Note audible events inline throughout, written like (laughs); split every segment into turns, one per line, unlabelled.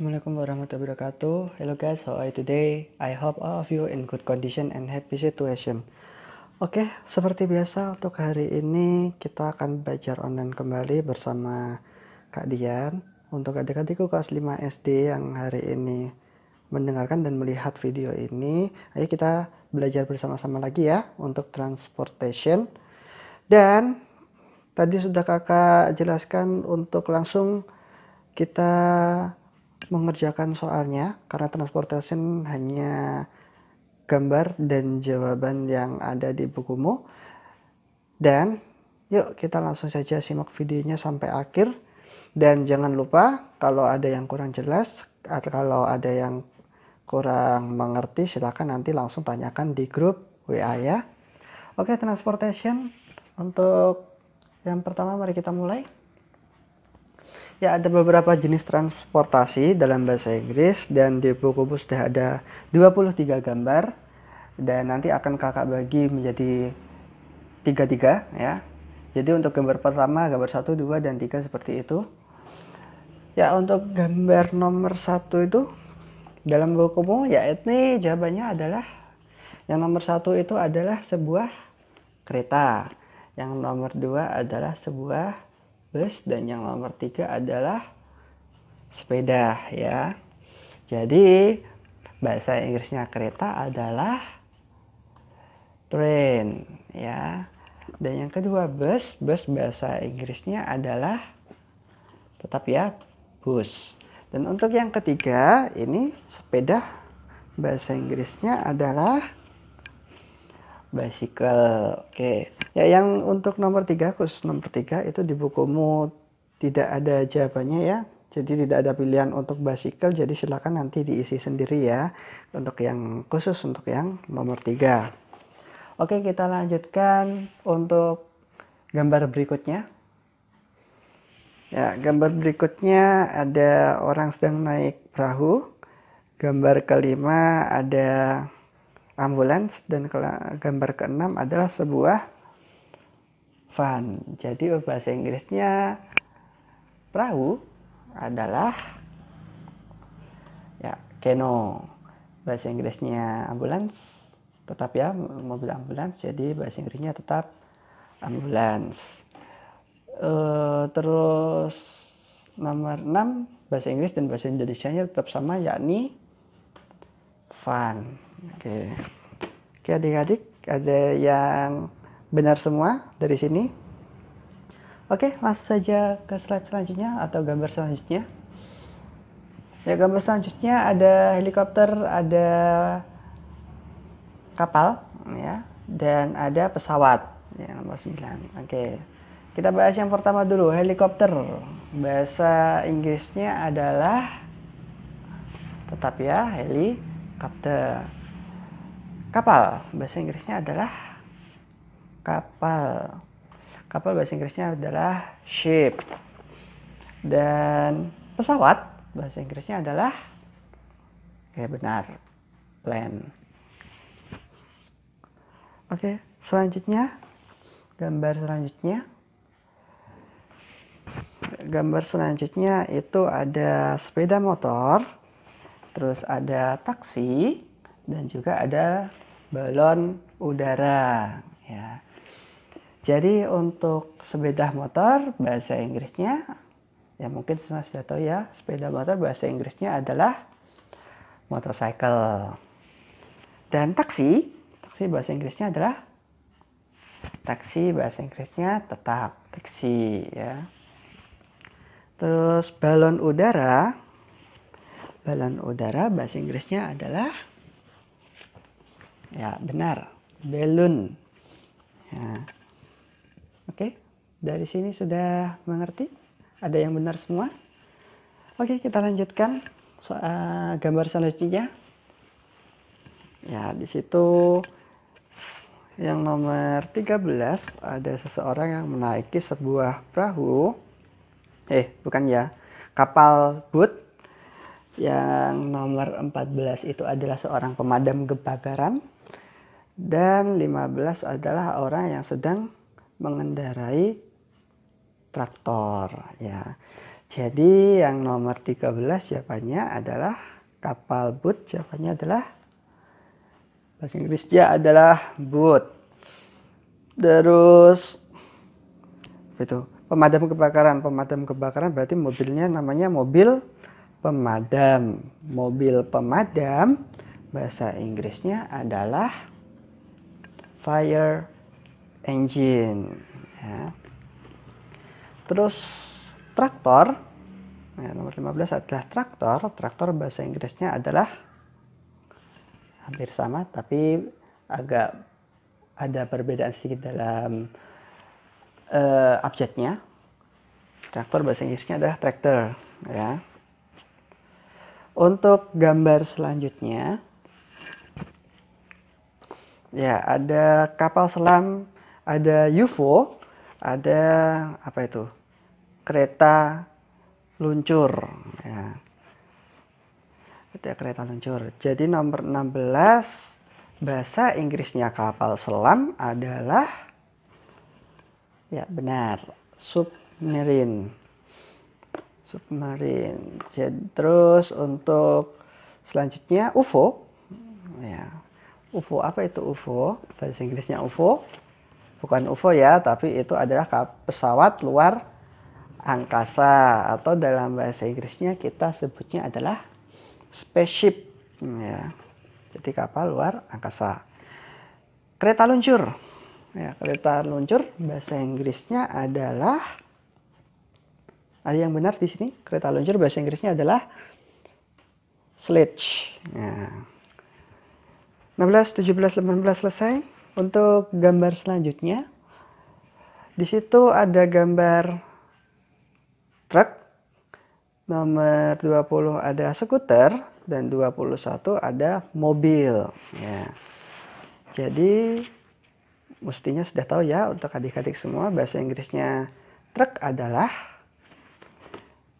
Assalamualaikum warahmatullahi wabarakatuh. Hello guys, how are you today? I hope all of you in good condition and happy situation. Oke, okay, seperti biasa untuk hari ini kita akan belajar online kembali bersama Kak Dian. Untuk adik-adikku kelas 5 SD yang hari ini mendengarkan dan melihat video ini, ayo kita belajar bersama-sama lagi ya untuk transportation. Dan tadi sudah kakak jelaskan untuk langsung kita mengerjakan soalnya karena transportation hanya gambar dan jawaban yang ada di bukumu. Dan yuk kita langsung saja simak videonya sampai akhir. Dan jangan lupa kalau ada yang kurang jelas atau kalau ada yang kurang mengerti silahkan nanti langsung tanyakan di grup WA ya. Oke, transportation untuk yang pertama mari kita mulai. Ya, ada beberapa jenis transportasi dalam bahasa Inggris dan di buku bus sudah ada 23 gambar dan nanti akan kakak bagi menjadi tiga-tiga ya. Jadi untuk gambar pertama, gambar satu dua dan tiga seperti itu. Ya, untuk gambar nomor satu itu dalam bukumu ya ini jawabannya adalah yang nomor satu itu adalah sebuah kereta. Yang nomor dua adalah sebuah bus dan yang nomor tiga adalah sepeda ya. Jadi bahasa Inggrisnya kereta adalah train ya. Dan yang kedua bus, bus bahasa Inggrisnya adalah tetap ya bus. Dan untuk yang ketiga ini sepeda bahasa Inggrisnya adalah bicycle. Oke. Ya, yang untuk nomor tiga, khusus nomor tiga itu di bukumu tidak ada jawabannya ya. Jadi tidak ada pilihan untuk basikal. jadi silakan nanti diisi sendiri ya. Untuk yang khusus untuk yang nomor tiga. Oke, kita lanjutkan untuk gambar berikutnya. Ya, gambar berikutnya ada orang sedang naik perahu. Gambar kelima ada ambulans dan gambar keenam adalah sebuah van. Jadi bahasa Inggrisnya perahu adalah ya keno. Bahasa Inggrisnya ambulans tetap ya mobil ambulans jadi bahasa Inggrisnya tetap ambulans. E, terus nomor 6 bahasa Inggris dan bahasa Indonesia-nya tetap sama yakni van. Oke. Oke adik-adik ada yang benar semua dari sini. Oke, langsung saja ke slide selanjutnya atau gambar selanjutnya. Ya, gambar selanjutnya ada helikopter, ada kapal, ya, dan ada pesawat. Ya, nomor 9. Oke. Kita bahas yang pertama dulu, helikopter. Bahasa Inggrisnya adalah tetap ya, helikopter. Kapal, bahasa Inggrisnya adalah kapal. Kapal bahasa Inggrisnya adalah ship. Dan pesawat bahasa Inggrisnya adalah ya benar plane. Oke, selanjutnya gambar selanjutnya gambar selanjutnya itu ada sepeda motor, terus ada taksi dan juga ada balon udara ya. Jadi untuk sepeda motor bahasa Inggrisnya ya mungkin semua sudah tahu ya sepeda motor bahasa Inggrisnya adalah motorcycle. Dan taksi, taksi bahasa Inggrisnya adalah taksi bahasa Inggrisnya tetap taksi ya. Terus balon udara balon udara bahasa Inggrisnya adalah ya benar balloon. Ya. Oke, dari sini sudah mengerti? Ada yang benar semua? Oke, kita lanjutkan soal gambar selanjutnya. Ya, di situ yang nomor 13 ada seseorang yang menaiki sebuah perahu. Eh, bukan ya. Kapal boot yang nomor 14 itu adalah seorang pemadam kebakaran dan 15 adalah orang yang sedang mengendarai traktor ya. Jadi yang nomor 13 jawabannya adalah kapal boot jawabannya adalah bahasa Inggrisnya adalah boot. Terus itu pemadam kebakaran, pemadam kebakaran berarti mobilnya namanya mobil pemadam. Mobil pemadam bahasa Inggrisnya adalah fire engine ya. terus traktor ya, nomor 15 adalah traktor traktor bahasa Inggrisnya adalah hampir sama tapi agak ada perbedaan sedikit dalam uh, abjadnya traktor bahasa Inggrisnya adalah tractor ya untuk gambar selanjutnya ya ada kapal selam ada UFO, ada apa itu? Kereta luncur. Ya. Ada kereta luncur. Jadi nomor 16 bahasa Inggrisnya kapal selam adalah ya benar submarine. Submarine. Jadi, terus untuk selanjutnya UFO. Ya. UFO apa itu UFO? Bahasa Inggrisnya UFO bukan UFO ya, tapi itu adalah pesawat luar angkasa atau dalam bahasa Inggrisnya kita sebutnya adalah spaceship hmm, ya. Jadi kapal luar angkasa. Kereta luncur. Ya, kereta luncur bahasa Inggrisnya adalah ada yang benar di sini? Kereta luncur bahasa Inggrisnya adalah sledge. Ya. 16, 17, 18 selesai. Untuk gambar selanjutnya, di situ ada gambar truk, nomor 20 ada skuter, dan 21 ada mobil. Ya. Jadi mestinya sudah tahu ya untuk adik-adik semua bahasa Inggrisnya truk adalah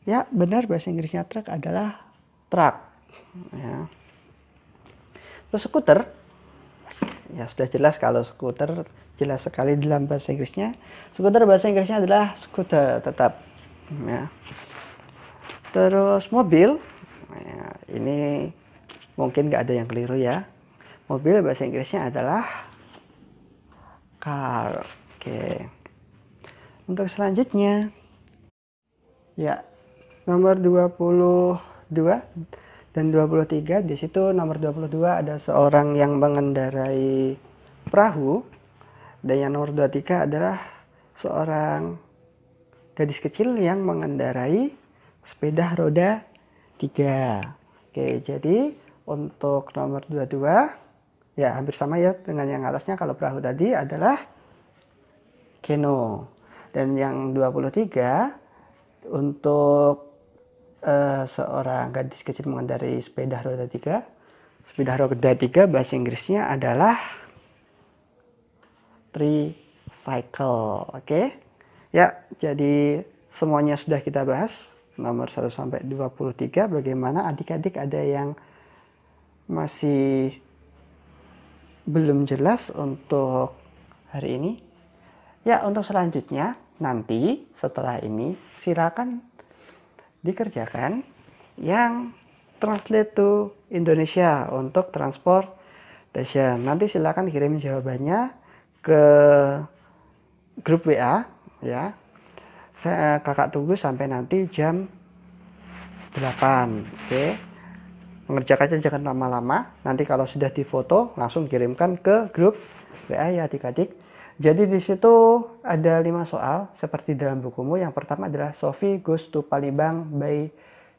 ya benar bahasa Inggrisnya truk adalah truck. Ya. Terus skuter ya sudah jelas kalau skuter jelas sekali dalam bahasa Inggrisnya skuter bahasa Inggrisnya adalah skuter tetap ya terus mobil ya, ini mungkin nggak ada yang keliru ya mobil bahasa Inggrisnya adalah car oke untuk selanjutnya ya nomor 22 dan 23 di situ nomor 22 ada seorang yang mengendarai perahu dan yang nomor 23 adalah seorang gadis kecil yang mengendarai sepeda roda 3 oke jadi untuk nomor 22 ya hampir sama ya dengan yang atasnya kalau perahu tadi adalah keno dan yang 23 untuk uh, seorang gadis kecil mengendarai sepeda roda tiga. Sepeda roda tiga bahasa Inggrisnya adalah tricycle. Oke. Okay? Ya, jadi semuanya sudah kita bahas nomor 1 sampai 23 bagaimana adik-adik ada yang masih belum jelas untuk hari ini. Ya, untuk selanjutnya nanti setelah ini silakan dikerjakan yang translate to Indonesia untuk transportation. Nanti silakan kirim jawabannya ke grup WA ya. Saya eh, kakak tunggu sampai nanti jam 8. Oke. Okay. Mengerjakannya jangan lama-lama. Nanti kalau sudah difoto langsung kirimkan ke grup WA ya adik-adik. Jadi di situ ada lima soal seperti dalam bukumu. Yang pertama adalah Sophie Goes to Palembang by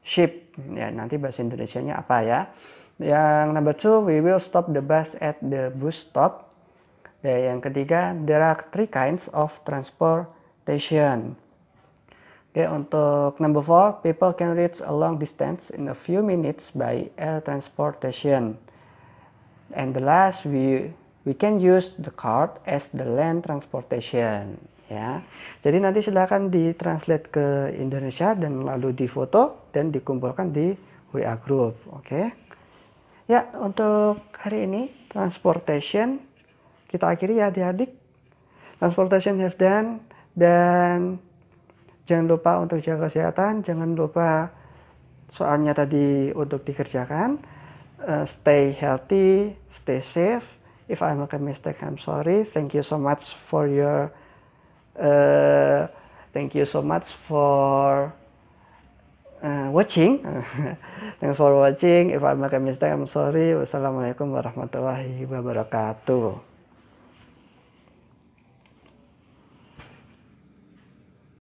ship. Ya, nanti bahasa Indonesia-nya apa ya? Yang number two, we will stop the bus at the bus stop. Ya, yang ketiga, there are three kinds of transportation. Oke, untuk number four, people can reach a long distance in a few minutes by air transportation. And the last, we we can use the card as the land transportation ya. Jadi nanti silahkan translate ke Indonesia dan lalu difoto dan dikumpulkan di WA group, oke? Okay? Ya, untuk hari ini transportation kita akhiri ya adik-adik. Transportation have done dan jangan lupa untuk jaga kesehatan, jangan lupa soalnya tadi untuk dikerjakan. Uh, stay healthy, stay safe if I make a mistake, I'm sorry. Thank you so much for your, uh, thank you so much for uh, watching. (laughs) Thanks for watching. If I make a mistake, I'm sorry. Wassalamualaikum warahmatullahi wabarakatuh.